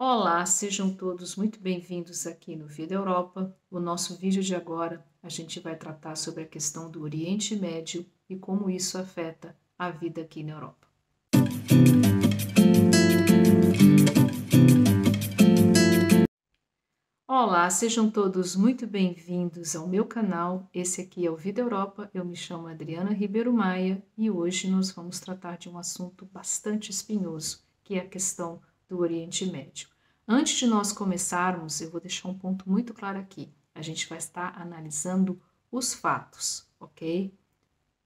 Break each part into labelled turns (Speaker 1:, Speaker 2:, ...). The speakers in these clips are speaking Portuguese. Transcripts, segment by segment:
Speaker 1: Olá, sejam todos muito bem-vindos aqui no Vida Europa. O nosso vídeo de agora, a gente vai tratar sobre a questão do Oriente Médio e como isso afeta a vida aqui na Europa. Olá, sejam todos muito bem-vindos ao meu canal. Esse aqui é o Vida Europa. Eu me chamo Adriana Ribeiro Maia e hoje nós vamos tratar de um assunto bastante espinhoso, que é a questão do Oriente Médio. Antes de nós começarmos, eu vou deixar um ponto muito claro aqui. A gente vai estar analisando os fatos, ok?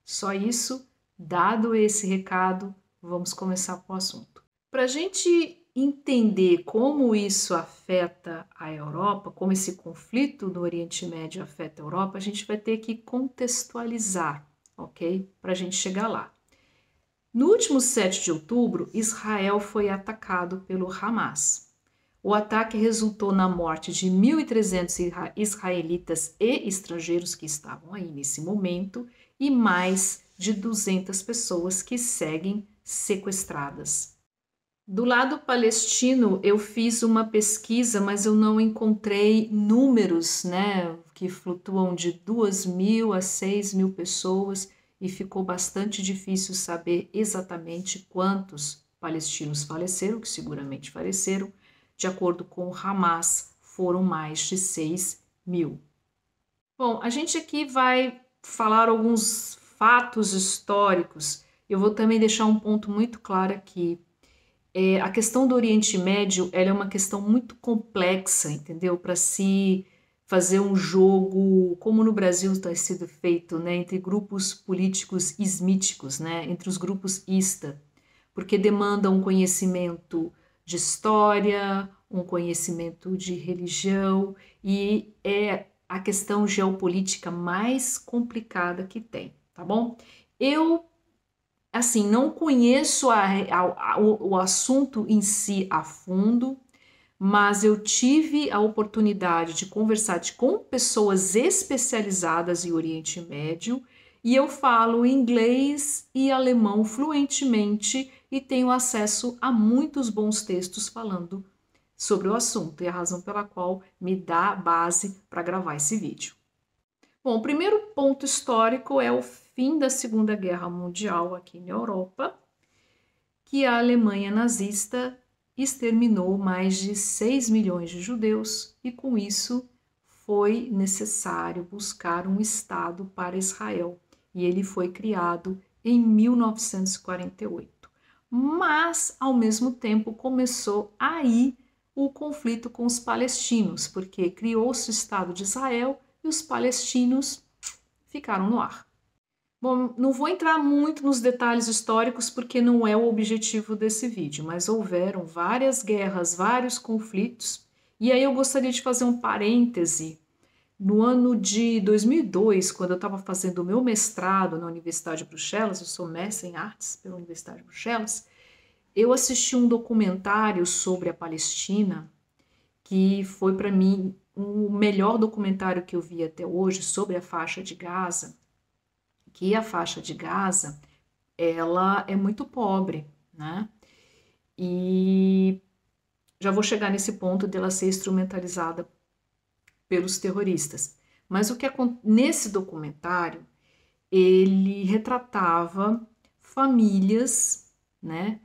Speaker 1: Só isso, dado esse recado, vamos começar para o assunto. Para a gente entender como isso afeta a Europa, como esse conflito do Oriente Médio afeta a Europa, a gente vai ter que contextualizar, ok? Para a gente chegar lá. No último 7 de outubro, Israel foi atacado pelo Hamas. O ataque resultou na morte de 1.300 israelitas e estrangeiros que estavam aí nesse momento e mais de 200 pessoas que seguem sequestradas. Do lado palestino, eu fiz uma pesquisa, mas eu não encontrei números, né, que flutuam de 2.000 mil a 6.000 mil pessoas e ficou bastante difícil saber exatamente quantos palestinos faleceram, que seguramente faleceram, de acordo com o Hamas, foram mais de 6 mil. Bom, a gente aqui vai falar alguns fatos históricos. Eu vou também deixar um ponto muito claro aqui. É, a questão do Oriente Médio é uma questão muito complexa, entendeu? Para se fazer um jogo, como no Brasil está sendo feito, né, entre grupos políticos ismíticos, né, entre os grupos ista, porque demanda um conhecimento de história, um conhecimento de religião e é a questão geopolítica mais complicada que tem, tá bom? Eu, assim, não conheço a, a, o assunto em si a fundo, mas eu tive a oportunidade de conversar de, com pessoas especializadas em Oriente Médio e eu falo inglês e alemão fluentemente e tenho acesso a muitos bons textos falando sobre o assunto e é a razão pela qual me dá base para gravar esse vídeo. Bom, o primeiro ponto histórico é o fim da Segunda Guerra Mundial aqui na Europa, que a Alemanha nazista exterminou mais de 6 milhões de judeus e, com isso, foi necessário buscar um Estado para Israel e ele foi criado em 1948. Mas, ao mesmo tempo, começou aí o conflito com os palestinos, porque criou-se o Estado de Israel e os palestinos ficaram no ar. Bom, não vou entrar muito nos detalhes históricos porque não é o objetivo desse vídeo, mas houveram várias guerras, vários conflitos, e aí eu gostaria de fazer um parêntese. No ano de 2002, quando eu estava fazendo o meu mestrado na Universidade de Bruxelas, eu sou mestre em artes pela Universidade de Bruxelas, eu assisti um documentário sobre a Palestina que foi para mim o melhor documentário que eu vi até hoje sobre a faixa de Gaza que a faixa de Gaza ela é muito pobre, né? E já vou chegar nesse ponto dela ser instrumentalizada pelos terroristas. Mas o que acontece nesse documentário ele retratava famílias, né,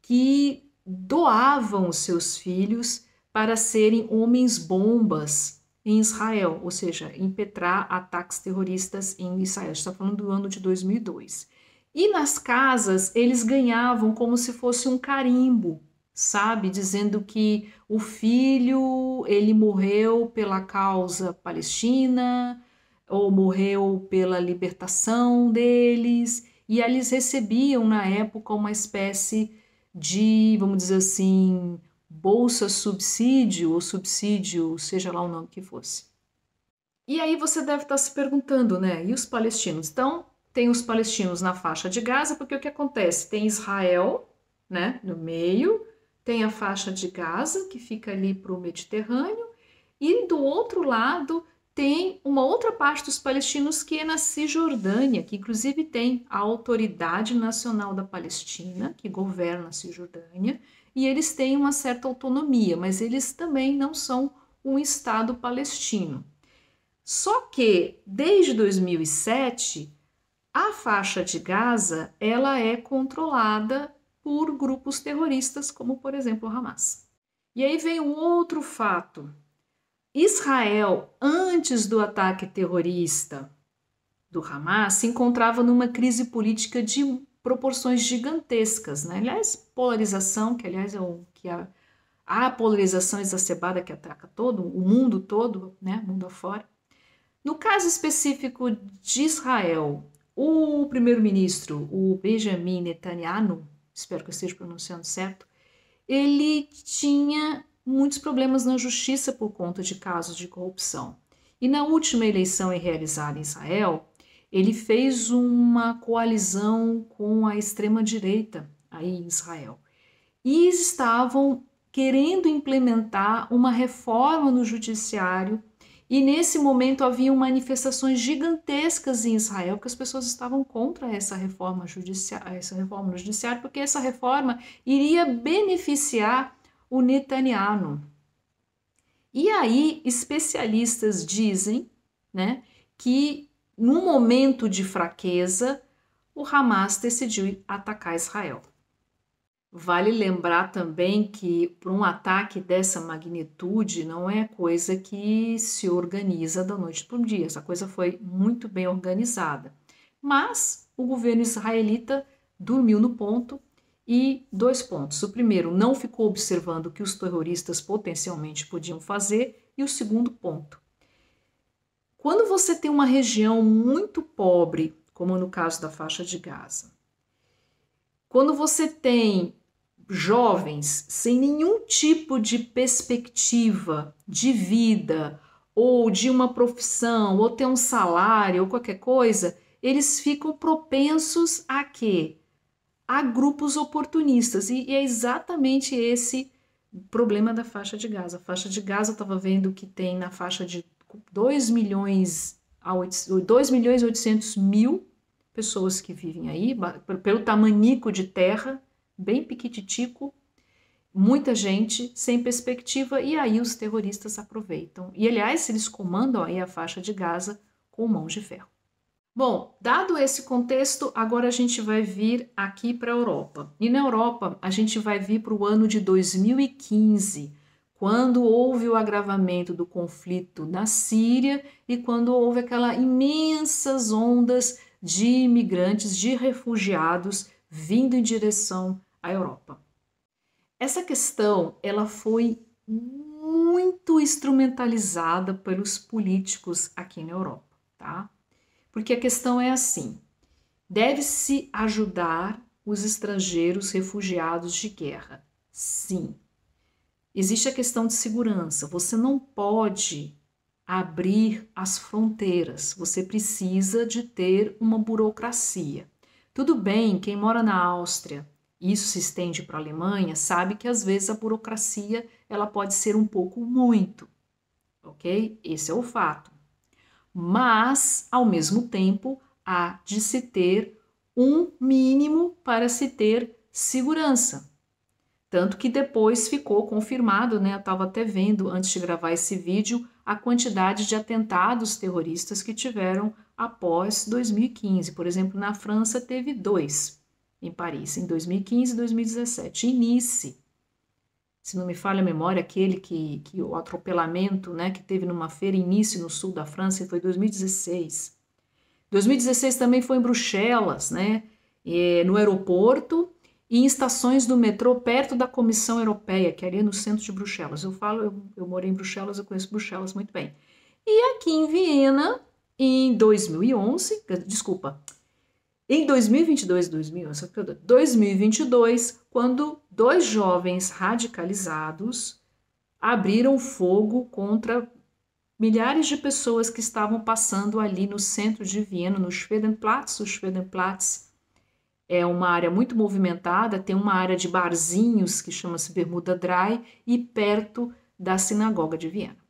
Speaker 1: que doavam os seus filhos para serem homens bombas em Israel, ou seja, impetrar ataques terroristas em Israel. A gente está falando do ano de 2002. E nas casas, eles ganhavam como se fosse um carimbo, sabe? Dizendo que o filho, ele morreu pela causa palestina, ou morreu pela libertação deles. E eles recebiam, na época, uma espécie de, vamos dizer assim, bolsa subsídio ou subsídio, seja lá o nome que fosse. E aí você deve estar se perguntando, né? E os palestinos? Então, tem os palestinos na faixa de Gaza, porque o que acontece? Tem Israel, né, no meio, tem a faixa de Gaza, que fica ali para o Mediterrâneo, e do outro lado tem uma outra parte dos palestinos que é na Cisjordânia, que inclusive tem a Autoridade Nacional da Palestina, que governa a Cisjordânia, e eles têm uma certa autonomia, mas eles também não são um Estado palestino. Só que, desde 2007, a faixa de Gaza ela é controlada por grupos terroristas, como, por exemplo, o Hamas. E aí vem um outro fato Israel, antes do ataque terrorista do Hamas, se encontrava numa crise política de proporções gigantescas, né? Aliás, polarização, que aliás é o que a, a polarização exacerbada que ataca todo o mundo todo, né, mundo afora. No caso específico de Israel, o primeiro-ministro, o Benjamin Netanyahu, espero que eu esteja pronunciando certo, ele tinha muitos problemas na justiça por conta de casos de corrupção. E na última eleição realizada em Israel, ele fez uma coalizão com a extrema-direita aí em Israel. E estavam querendo implementar uma reforma no judiciário, e nesse momento haviam manifestações gigantescas em Israel que as pessoas estavam contra essa reforma judiciária, essa reforma no judiciário, porque essa reforma iria beneficiar o Netanyahu. E aí, especialistas dizem né, que num momento de fraqueza, o Hamas decidiu atacar Israel. Vale lembrar também que para um ataque dessa magnitude não é coisa que se organiza da noite para o dia, essa coisa foi muito bem organizada. Mas o governo israelita dormiu no ponto e dois pontos. O primeiro, não ficou observando o que os terroristas potencialmente podiam fazer. E o segundo ponto, quando você tem uma região muito pobre, como no caso da faixa de Gaza, quando você tem jovens sem nenhum tipo de perspectiva de vida ou de uma profissão ou ter um salário ou qualquer coisa, eles ficam propensos a quê? a grupos oportunistas. E, e é exatamente esse problema da faixa de Gaza. A faixa de Gaza, eu estava vendo que tem na faixa de 2 milhões a 8, 2 milhões e 800 mil pessoas que vivem aí, pelo tamanico de terra, bem piquititico, muita gente sem perspectiva, e aí os terroristas aproveitam. E aliás, eles comandam aí a faixa de Gaza com mão de ferro. Bom, dado esse contexto, agora a gente vai vir aqui para a Europa. E na Europa, a gente vai vir para o ano de 2015, quando houve o agravamento do conflito na Síria e quando houve aquelas imensas ondas de imigrantes, de refugiados vindo em direção à Europa. Essa questão, ela foi muito instrumentalizada pelos políticos aqui na Europa. Porque a questão é assim: deve-se ajudar os estrangeiros refugiados de guerra. Sim. Existe a questão de segurança. Você não pode abrir as fronteiras. Você precisa de ter uma burocracia. Tudo bem, quem mora na Áustria, isso se estende para a Alemanha, sabe que às vezes a burocracia ela pode ser um pouco muito. OK? Esse é o fato mas, ao mesmo tempo, há de se ter um mínimo para se ter segurança. Tanto que depois ficou confirmado, né? Eu estava até vendo antes de gravar esse vídeo a quantidade de atentados terroristas que tiveram após 2015. Por exemplo, na França teve dois, em Paris, em 2015 e 2017. Em Nice, se não me falha a memória, aquele que, que o atropelamento né, que teve numa feira início no sul da França foi 2016. 2016 também foi em Bruxelas, né, eh, no aeroporto e em estações do metrô perto da Comissão Europeia, que é ali é no centro de Bruxelas. Eu falo, eu, eu morei em Bruxelas, eu conheço Bruxelas muito bem. E aqui em Viena, em 2011, desculpa, em 2022, 2022, quando dois jovens radicalizados abriram fogo contra milhares de pessoas que estavam passando ali no centro de Viena, no Schwedenplatz. O Schwedenplatz é uma área muito movimentada, tem uma área de barzinhos que chama-se Bermuda Dry e perto da sinagoga de Viena.